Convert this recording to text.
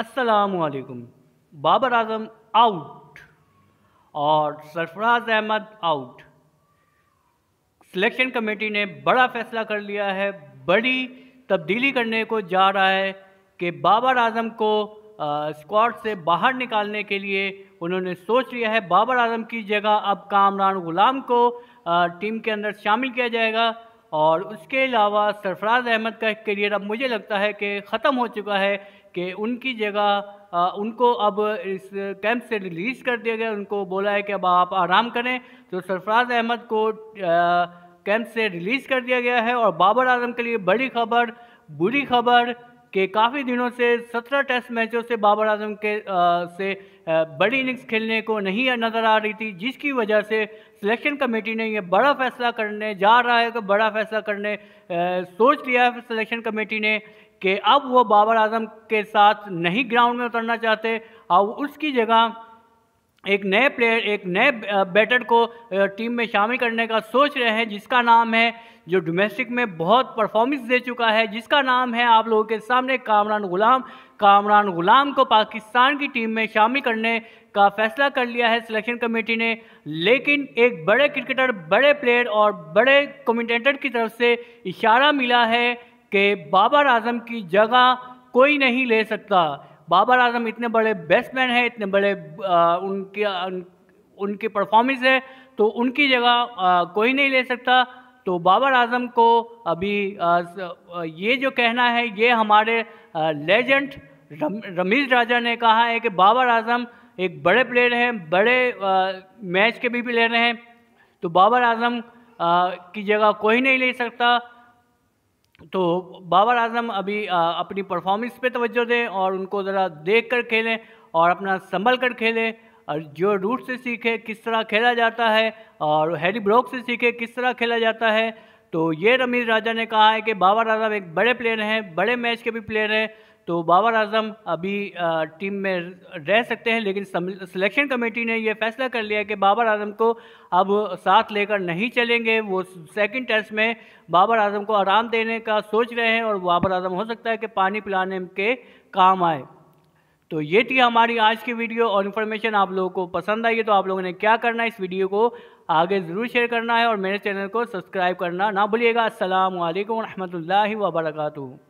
असलकुम बाबर आजम आउट और Sarfaraz Ahmed out selection committee ने बड़ा फैसला कर लिया है बड़ी तब्दीली करने को जा रहा है कि बाबर आजम को स्क्वाड से बाहर निकालने के लिए उन्होंने सोच लिया है बाबर आजम की जगह अब कामरान गुलाम को आ, टीम के अंदर शामिल किया जाएगा और उसके अलावा सरफराज अहमद का करियर अब मुझे लगता है कि ख़त्म हो चुका है कि उनकी जगह उनको अब इस कैंप से रिलीज़ कर दिया गया उनको बोला है कि अब आप आराम करें तो सरफराज अहमद को कैंप से रिलीज़ कर दिया गया है और बाबर आजम के लिए बड़ी खबर बुरी खबर कि काफ़ी दिनों से सत्रह टेस्ट मैचों से बाबर आजम के आ, से बड़ी इनिंग्स खेलने को नहीं नज़र आ रही थी जिसकी वजह से सिलेक्शन कमेटी ने यह बड़ा फैसला करने जा रहा है कि बड़ा फैसला करने आ, सोच लिया है सिलेक्शन कमेटी ने कि अब वो बाबर आजम के साथ नहीं ग्राउंड में उतरना चाहते और उसकी जगह एक नए प्लेयर एक नए बैटर को टीम में शामिल करने का सोच रहे हैं जिसका नाम है जो डोमेस्टिक में बहुत परफॉर्मेंस दे चुका है जिसका नाम है आप लोगों के सामने कामरान गुलाम कामरान गुलाम को पाकिस्तान की टीम में शामिल करने का फैसला कर लिया है सिलेक्शन कमेटी ने लेकिन एक बड़े क्रिकेटर बड़े प्लेयर और बड़े कमेंटेटर की तरफ से इशारा मिला है कि बाबर आजम की जगह कोई नहीं ले सकता बाबर आजम इतने बड़े बैट्समैन हैं इतने बड़े उनके उनकी परफॉर्मेंस है तो उनकी जगह कोई नहीं ले सकता तो बाबर आजम को अभी ये जो कहना है ये हमारे लेजेंड रमीज राजा ने कहा है कि बाबर आजम एक बड़े प्लेयर हैं बड़े मैच के भी प्लेयर हैं तो बाबर आजम की जगह कोई नहीं ले सकता तो बाबर आजम अभी आ, अपनी परफॉर्मेंस पे तवज्जो दें और उनको ज़रा देख कर खेलें और अपना संभल कर खेलें और जो रूट से सीखे किस तरह खेला जाता है और हैरी ब्रोक से सीखे किस तरह खेला जाता है तो ये रमीज राजा ने कहा है कि बाबर आजम एक बड़े प्लेयर हैं बड़े मैच के भी प्लेयर हैं तो बाबर आजम अभी टीम में रह सकते हैं लेकिन सिलेक्शन कमेटी ने यह फैसला कर लिया कि बाबर आजम को अब साथ लेकर नहीं चलेंगे वो सेकंड टेस्ट में बाबर आजम को आराम देने का सोच रहे हैं और बाबर आजम हो सकता है कि पानी पिलाने के काम आए तो ये थी हमारी आज की वीडियो और इन्फॉर्मेशन आप लोगों को पसंद आई है तो आप लोगों ने क्या करना है इस वीडियो को आगे ज़रूर शेयर करना है और मेरे चैनल को सब्सक्राइब करना ना भूलिएगा असल वरहमल वर्का